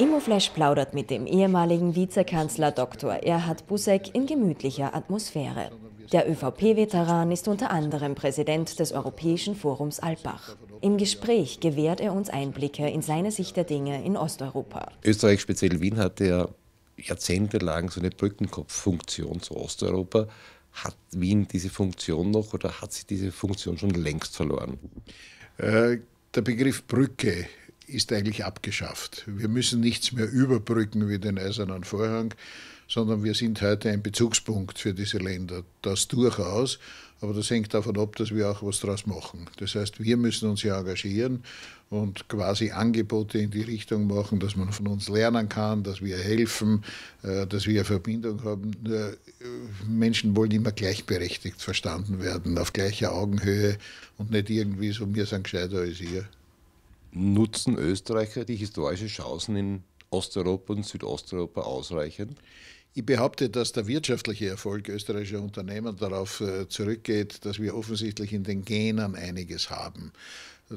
Immoflash plaudert mit dem ehemaligen Vizekanzler Dr. Erhard Busek in gemütlicher Atmosphäre. Der ÖVP-Veteran ist unter anderem Präsident des Europäischen Forums Alpbach. Im Gespräch gewährt er uns Einblicke in seine Sicht der Dinge in Osteuropa. Österreich, speziell Wien, hatte ja jahrzehntelang so eine Brückenkopffunktion zu Osteuropa. Hat Wien diese Funktion noch oder hat sie diese Funktion schon längst verloren? Äh, der Begriff Brücke ist eigentlich abgeschafft. Wir müssen nichts mehr überbrücken wie den Eisernen Vorhang, sondern wir sind heute ein Bezugspunkt für diese Länder. Das durchaus, aber das hängt davon ab, dass wir auch was draus machen. Das heißt, wir müssen uns ja engagieren und quasi Angebote in die Richtung machen, dass man von uns lernen kann, dass wir helfen, äh, dass wir Verbindung haben. Äh, Menschen wollen immer gleichberechtigt verstanden werden, auf gleicher Augenhöhe und nicht irgendwie so, wir sind gescheiter als ihr nutzen Österreicher die historischen Chancen in Osteuropa und Südosteuropa ausreichend? Ich behaupte, dass der wirtschaftliche Erfolg österreichischer Unternehmen darauf äh, zurückgeht, dass wir offensichtlich in den Genen einiges haben.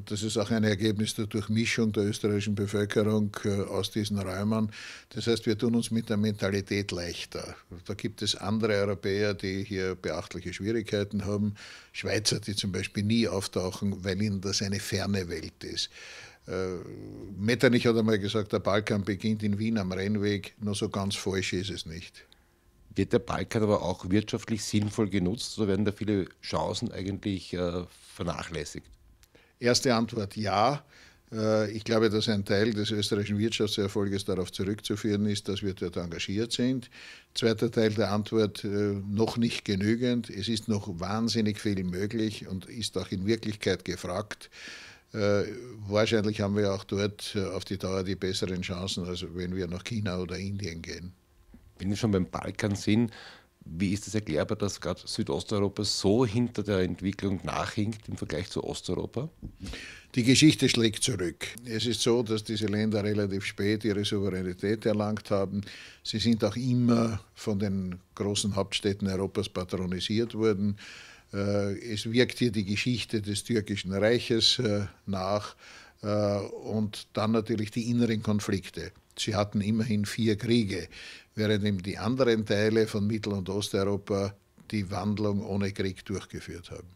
Das ist auch ein Ergebnis der Durchmischung der österreichischen Bevölkerung äh, aus diesen Räumen. Das heißt, wir tun uns mit der Mentalität leichter. Da gibt es andere Europäer, die hier beachtliche Schwierigkeiten haben. Schweizer, die zum Beispiel nie auftauchen, weil ihnen das eine ferne Welt ist. Äh, Metternich hat einmal gesagt, der Balkan beginnt in Wien am Rennweg, nur so ganz falsch ist es nicht. Wird der Balkan aber auch wirtschaftlich sinnvoll genutzt, oder werden da viele Chancen eigentlich äh, vernachlässigt? Erste Antwort ja. Äh, ich glaube, dass ein Teil des österreichischen Wirtschaftserfolges darauf zurückzuführen ist, dass wir dort engagiert sind. Zweiter Teil der Antwort, äh, noch nicht genügend. Es ist noch wahnsinnig viel möglich und ist auch in Wirklichkeit gefragt. Äh, wahrscheinlich haben wir auch dort auf die Dauer die besseren Chancen, als wenn wir nach China oder Indien gehen. Wenn wir schon beim Balkan sind, wie ist es das erklärbar, dass gerade Südosteuropa so hinter der Entwicklung nachhinkt im Vergleich zu Osteuropa? Die Geschichte schlägt zurück. Es ist so, dass diese Länder relativ spät ihre Souveränität erlangt haben. Sie sind auch immer von den großen Hauptstädten Europas patronisiert worden. Äh, es wirkt hier die Geschichte des türkischen Reiches äh, nach äh, und dann natürlich die inneren Konflikte. Sie hatten immerhin vier Kriege, während die anderen Teile von Mittel- und Osteuropa die Wandlung ohne Krieg durchgeführt haben.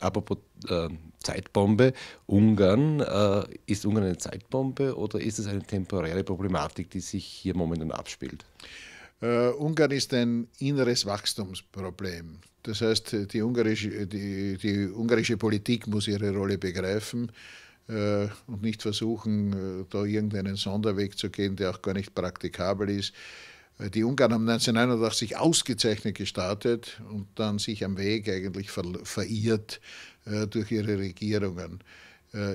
Apropos äh, Zeitbombe, Ungarn, äh, ist Ungarn eine Zeitbombe oder ist es eine temporäre Problematik, die sich hier momentan abspielt? Äh, Ungarn ist ein inneres Wachstumsproblem. Das heißt, die ungarische, die, die ungarische Politik muss ihre Rolle begreifen äh, und nicht versuchen, äh, da irgendeinen Sonderweg zu gehen, der auch gar nicht praktikabel ist. Äh, die Ungarn haben 1989 ausgezeichnet gestartet und dann sich am Weg eigentlich verirrt durch ihre Regierungen.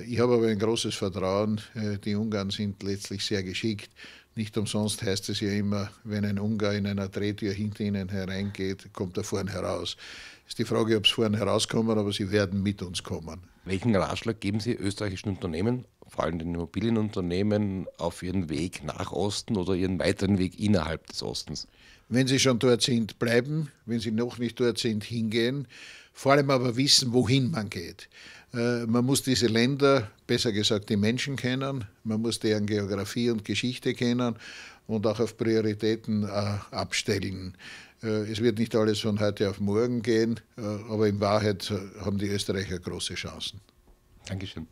Ich habe aber ein großes Vertrauen, die Ungarn sind letztlich sehr geschickt nicht umsonst heißt es ja immer, wenn ein Ungar in einer Drehtür hinter ihnen hereingeht, kommt er vorne heraus. Ist die Frage, ob sie vorne herauskommen, aber sie werden mit uns kommen. Welchen Ratschlag geben Sie österreichischen Unternehmen, vor allem den Immobilienunternehmen, auf ihren Weg nach Osten oder ihren weiteren Weg innerhalb des Ostens? Wenn sie schon dort sind, bleiben. Wenn sie noch nicht dort sind, hingehen vor allem aber wissen, wohin man geht. Äh, man muss diese Länder, besser gesagt die Menschen kennen, man muss deren Geografie und Geschichte kennen und auch auf Prioritäten äh, abstellen. Äh, es wird nicht alles von heute auf morgen gehen, aber in Wahrheit haben die Österreicher große Chancen. Dankeschön.